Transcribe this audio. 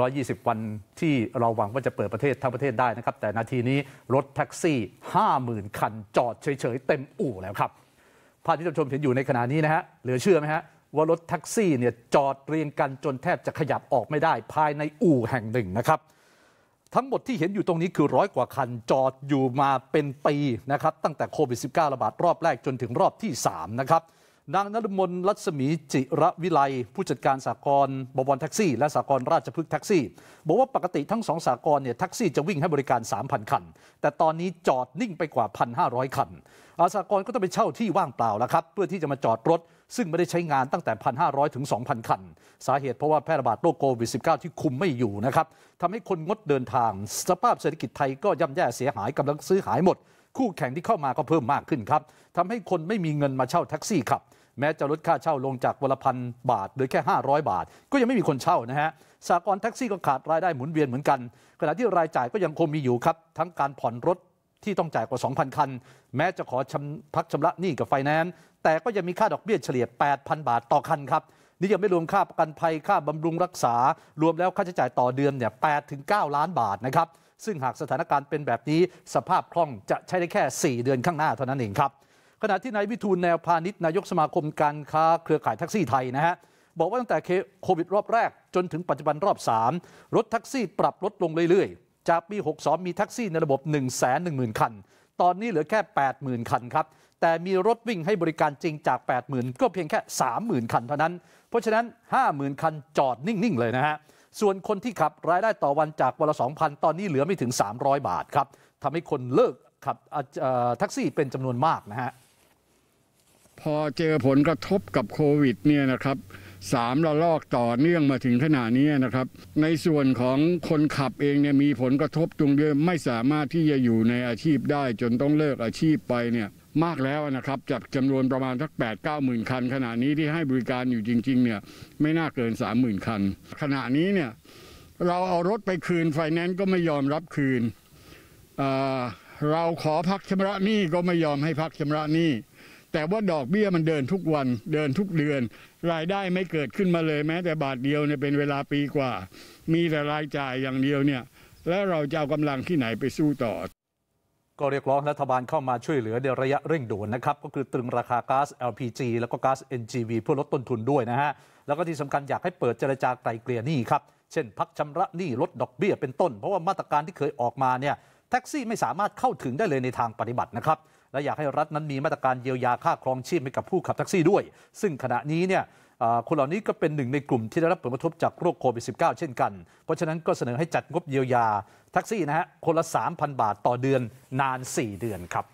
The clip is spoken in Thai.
120 วันที่เราหวังว่าจะเปิดประเทศ ทั้งประเทศได้นะครับ แต่นาทีนี้รถแท็กซี่ 50,000คัน จอด เฉย ๆ เต็มอู่แล้วครับภาพที่ท่านชมเห็นอยู่ในขณะนี้นะฮะเหลือเชื่อไหมฮะว่ารถแท็กซี่เนี่ยจอดเรียงกันจนแทบจะขยับออกไม่ได้ภายในอู่แห่งหนึ่งนะครับ ทั้งหมดที่เห็นอยู่ตรงนี้คือร้อยกว่าคันจอดอยู่มาเป็นปีนะครับตั้งแต่โควิด -19 ระบาดรอบแรกจนถึงรอบที่ 3 นะครับนางนุมลรัศมีจิระวิไลผู้จัดการสากลบวรแท็กซี่และสากลราชพฤกษ์แท็กซี่ บอกว่าปกติทั้งสองสากลเนี่ยแท็กซี่จะวิ่งให้บริการ 3,000 คัน แต่ตอนนี้จอดนิ่งไปกว่า 1,500 คันอาสากลก็ต้องไปเช่าที่ว่างเปล่าแล้วครับเพื่อที่จะมาจอดรถซึ่งไม่ได้ใช้งานตั้งแต่ 1,500 ถึง 2,000 คัน สาเหตุเพราะว่าแพร่ระบาดโรคโควิด -19 ที่คุมไม่อยู่นะครับทำให้คนงดเดินทางสภาพเศรษฐกิจไทยก็ย่ำแย่เสียหายกำลังซื้อหายหมดคู่แข่งที่เข้ามาก็เพิ่มมากขึ้นครับทำให้คนไม่มีเงินมาเช่าแท็กซี่ขับแม้จะลดค่าเช่าลงจากวันละพันบาทหรือแค่ 500 บาท ก็ยังไม่มีคนเช่านะฮะสากลแท็กซี่ก็ขาดรายได้หมุนเวียนเหมือนกัน ขณะที่รายจ่ายก็ยังคงมีอยู่ครับ ทั้งการผ่อนรถที่ต้องจ่ายกว่า 2,000 คัน แม้จะขอพักชำระหนี้กับไฟแนนซ์แต่ก็ยังมีค่าดอกเบี้ยเฉลี่ย 8,000 บาทต่อคันครับนี่ยังไม่รวมค่าประกันภัยค่าบำรุงรักษา รวมแล้วค่าใช้จ่ายต่อเดือนเนี่ย8ถึง9ล้านบาทนะครับซึ่งหากสถานการณ์เป็นแบบนี้สภาพคล่องจะใช้ได้แค่ 4 เดือนข้างหน้าเท่านั้นเองครับ ขณะที่นายวิทูลแนวพาณิชย์นายกสมาคมการค้าเครือข่ายแท็กซี่ไทยนะฮะบอกว่าตั้งแต่โควิดรอบแรก จนถึงปัจจุบันรอบ 3 รถแท็กซี่ปรับลดลงเรื่อย ๆจากปี 62 มีแท็กซี่ในระบบ1 1 0 0 0 0 คัน ตอนนี้เหลือแค่ 80,000 คันครับแต่มีรถวิ่งให้บริการจริงจาก 80,000 ก็เพียงแค่30,000 คันเท่านั้น เพราะฉะนั้น 50,000 คันจอดนิ่งๆเลยนะฮะส่วนคนที่ขับรายได้ต่อวันจากวันละ2,000 ตอนนี้เหลือไม่ถึง 300 บาทครับทำให้คนเลิกขับแท็กซี่เป็นจำนวนมากนะฮะ พอเจอผลกระทบกับโควิดเนี่ยนะครับสามระลอกต่อเนื่องมาถึงขนาดนี้นะครับ ในส่วนของคนขับเองเนี่ยมีผลกระทบตรงเดิมไม่สามารถที่จะอยู่ในอาชีพได้จนต้องเลิกอาชีพไปเนี่ยมากแล้วนะครับจากจำนวนประมาณสัก8 9 0 0 0คัน ขณะนี้ที่ให้บริการอยู่จริงๆเนี่ยไม่น่าเกิน 30,000 คัน ขณะนี้เนี่ยเราเอารถไปคืนไฟแนนซ์ก็ไม่ยอมรับคืนเเราขอพักชำระหนี้ก็ไม่ยอมให้พักชำระหนี้ แต่ว่าดอกเบี้ยมันเดินทุกวันเดินทุกเดือน รายได้ไม่เกิดขึ้นมาเลยแม้แต่บาทเดียวเนี่ยเป็นเวลาปีกว่า มีแต่รายจ่ายอย่างเดียวเนี่ยแล้วเราจะเอากำลังที่ไหนไปสู้ต่อก็เรียกร้องรัฐบาลเข้ามาช่วยเหลือในระยะเร่งด่วนนะครับ ก็คือตรึงราคาก๊าซ LPG แล้วก็ก๊าซ NGV เพื่อลดต้นทุนด้วยนะฮะ แล้วก็ที่สำคัญอยากให้เปิดเจรจาไกลเกลี่ยหนี้ครับ เช่น พักชำระหนี้ลดดอกเบี้ยเป็นต้น เพราะว่ามาตรการที่เคยออกมาเนี่ยแท็กซี่ไม่สามารถเข้าถึงได้เลยในทางปฏิบัตินะครับและอยากให้รัฐนั้นมีมาตรการเยียวยาค่าครองชีพให้กับผู้ขับแท็กซี่ด้วย ซึ่งขณะนี้เนี่ยคนเหล่านี้ก็เป็นหนึ่งในกลุ่มที่ได้รับผลกระทบจากโรคโควิด -19 เช่นกัน เพราะฉะนั้นก็เสนอให้จัดงบเยียวยาแท็กซี่นะฮะ คนละ 3,000 บาทต่อเดือนนาน 4 เดือนครับ